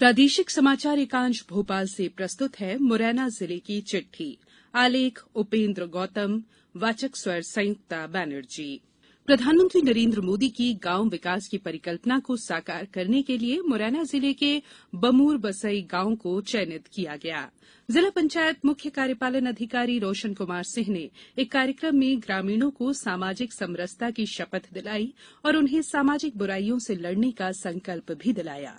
प्रादेशिक समाचार एकांश भोपाल से प्रस्तुत है मुरैना जिले की चिट्ठी आलेख उपेन्द्र गौतम वाचक स्वर संयुक्ता बैनर्जी प्रधानमंत्री नरेन्द्र मोदी की गांव विकास की परिकल्पना को साकार करने के लिए मुरैना जिले के बमूर बसई गांव को चयनित किया गया जिला पंचायत मुख्य कार्यपालन अधिकारी रोशन कुमार सिंह ने एक कार्यक्रम में ग्रामीणों को सामाजिक समरसता की शपथ दिलाई और उन्हें सामाजिक बुराइयों से लड़ने का संकल्प भी दिलाया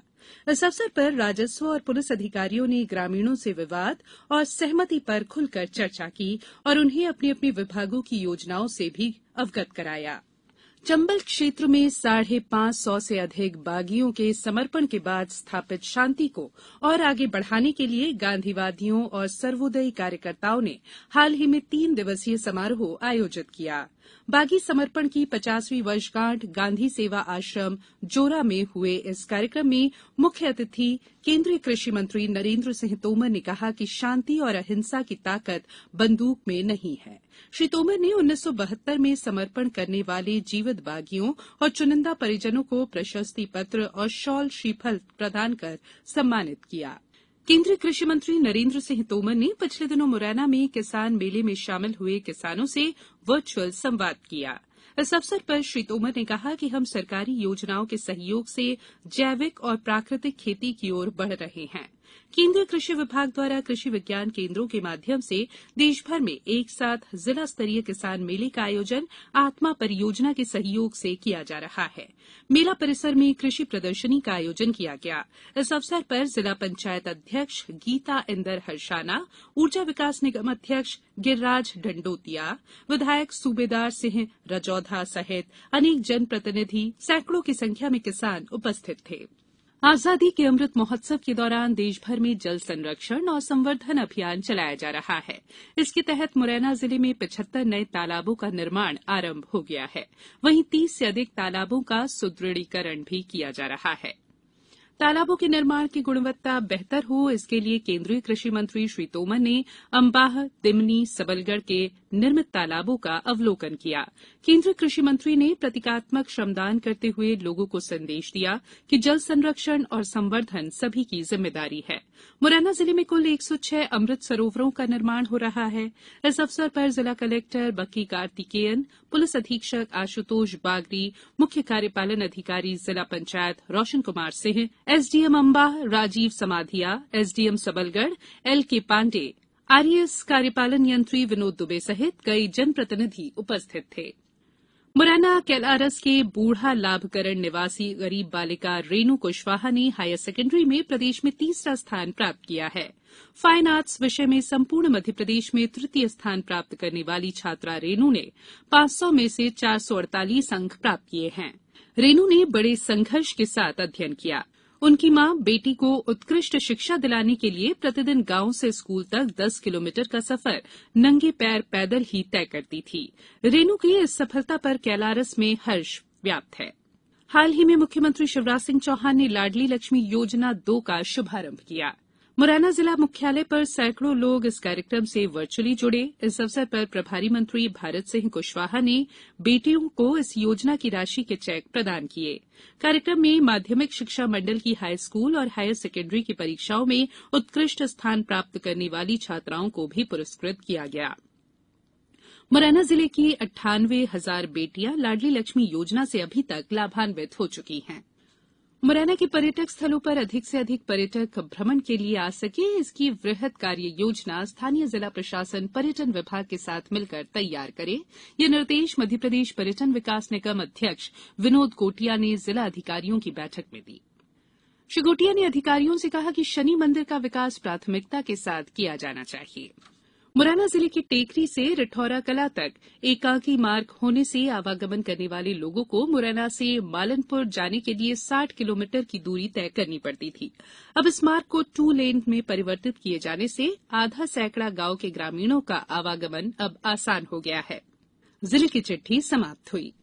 इस अवसर पर राजस्व और पुलिस अधिकारियों ने ग्रामीणों से विवाद और सहमति पर खुलकर चर्चा की और उन्हें अपने अपने विभागों की योजनाओं से भी अवगत कराया गया चंबल क्षेत्र में साढ़े पांच सौ से अधिक बागियों के समर्पण के बाद स्थापित शांति को और आगे बढ़ाने के लिए गांधीवादियों और सर्वोदयी कार्यकर्ताओं ने हाल ही में तीन दिवसीय समारोह आयोजित किया बागी समर्पण की पचासवीं वर्षगांठ गांधी सेवा आश्रम जोरा में हुए इस कार्यक्रम में मुख्य अतिथि केंद्रीय कृषि मंत्री नरेंद्र सिंह तोमर ने कहा कि शांति और अहिंसा की ताकत बंदूक में नहीं है श्री तोमर ने उन्नीस सौ बहत्तर में समर्पण करने वाले जीवित बागियों और चुनिंदा परिजनों को प्रशस्ति पत्र और शॉल श्रीफल प्रदान कर सम्मानित किया केन्द्रीय कृषि मंत्री नरेन्द्र सिंह तोमर ने पिछले दिनों मुरैना में किसान मेले में शामिल हुए किसानों से वर्चुअल संवाद किया इस अवसर पर श्री तोमर ने कहा कि हम सरकारी योजनाओं के सहयोग से जैविक और प्राकृतिक खेती की ओर बढ़ रहे हैं केन्द्रीय कृषि विभाग द्वारा कृषि विज्ञान केन्द्रों के माध्यम से देशभर में एक साथ जिला स्तरीय किसान मेले का आयोजन आत्मा परियोजना के सहयोग से किया जा रहा है मेला परिसर में कृषि प्रदर्शनी का आयोजन किया गया इस अवसर पर जिला पंचायत अध्यक्ष गीता इंदर हर्षाना ऊर्जा विकास निगम अध्यक्ष गिरिराज डंडोतिया विधायक सूबेदार सिंह रजौधा सहित अनेक जनप्रतिनिधि सैकड़ों की संख्या में किसान उपस्थित थे आजादी के अमृत महोत्सव के दौरान देशभर में जल संरक्षण और संवर्धन अभियान चलाया जा रहा है इसके तहत मुरैना जिले में पिछहत्तर नए तालाबों का निर्माण आरंभ हो गया है वहीं तीस से अधिक तालाबों का सुदृढ़ीकरण भी किया जा रहा है तालाबों के निर्माण की गुणवत्ता बेहतर हो इसके लिए केन्द्रीय कृषि मंत्री श्री तोमर ने अंबाह दिमनी सबलगढ़ के निर्मित तालाबों का अवलोकन किया केन्द्रीय कृषि मंत्री ने प्रतीकात्मक श्रमदान करते हुए लोगों को संदेश दिया कि जल संरक्षण और संवर्धन सभी की जिम्मेदारी है मुरैना जिले में कुल एक सौ छह अमृत सरोवरों का निर्माण हो रहा है इस अवसर पर जिला कलेक्टर बक्की कार्तिकेयन पुलिस अधीक्षक आशुतोष बागरी मुख्य कार्यपालन अधिकारी जिला panchayat Roshan Kumar Singh SDM Ambah Rajeev Samadhiya SDM Sabalgarh LK Pandey RAS कार्यपालन यंत्री विनोद दुबे सहित कई जनप्रतिनिधि उपस्थित थे मुरैना कैलारस के बूढ़ा लाभकरण निवासी गरीब बालिका रेनू कुशवाहा ने हायर सेकेंडरी में प्रदेश में तीसरा स्थान प्राप्त किया है फाइन आर्ट्स विषय में संपूर्ण मध्यप्रदेश में तृतीय स्थान प्राप्त करने वाली छात्रा रेनू ने पांच सौ में से चार सौ अड़तालीस अंक प्राप्त किये हैं रेनू ने बड़े संघर्ष के साथ अध्ययन किया उनकी मां बेटी को उत्कृष्ट शिक्षा दिलाने के लिए प्रतिदिन गांव से स्कूल तक दस किलोमीटर का सफर नंगे पैर पैदल ही तय करती थी रेनू की इस सफलता पर कैलारस में हर्ष व्याप्त है हाल ही में मुख्यमंत्री शिवराज सिंह चौहान ने लाडली लक्ष्मी योजना दो का शुभारंभ किया है मुरैना जिला मुख्यालय पर सैकड़ों लोग इस कार्यक्रम से वर्चुअली जुड़े इस अवसर पर प्रभारी मंत्री भारत सिंह कुशवाहा ने बेटियों को इस योजना की राशि के चेक प्रदान किये कार्यक्रम में माध्यमिक शिक्षा मंडल की हाईस्कूल और हायर सेकेंडरी की परीक्षाओं में उत्कृष्ट स्थान प्राप्त करने वाली छात्राओं को भी पुरस्कृत किया गया मुरैना जिले की अट्ठानवे हजार बेटियां लाडली लक्ष्मी योजना से अभी तक लाभान्वित हो चुकी हैं मुरैना के पर्यटक स्थलों पर अधिक से अधिक पर्यटक भ्रमण के लिए आ सके इसकी वृहद कार्य योजना स्थानीय जिला प्रशासन पर्यटन विभाग के साथ मिलकर तैयार करे ये निर्देश मध्यप्रदेश पर्यटन विकास निगम अध्यक्ष विनोद गोटिया ने जिला अधिकारियों की बैठक में दी श्री गोटिया ने अधिकारियों से कहा कि शनि मंदिर का विकास प्राथमिकता के साथ किया जाना चाहिये मुरैना जिले के टेकरी से रिठौरा कला तक एकाकी मार्ग होने से आवागमन करने वाले लोगों को मुरैना से मालनपुर जाने के लिए साठ किलोमीटर की दूरी तय करनी पड़ती थी अब इस मार्ग को टू लेन में परिवर्तित किये जाने से आधा सैकड़ा गांव के ग्रामीणों का आवागमन अब आसान हो गया है जिले की चिट्ठी समाप्त हुई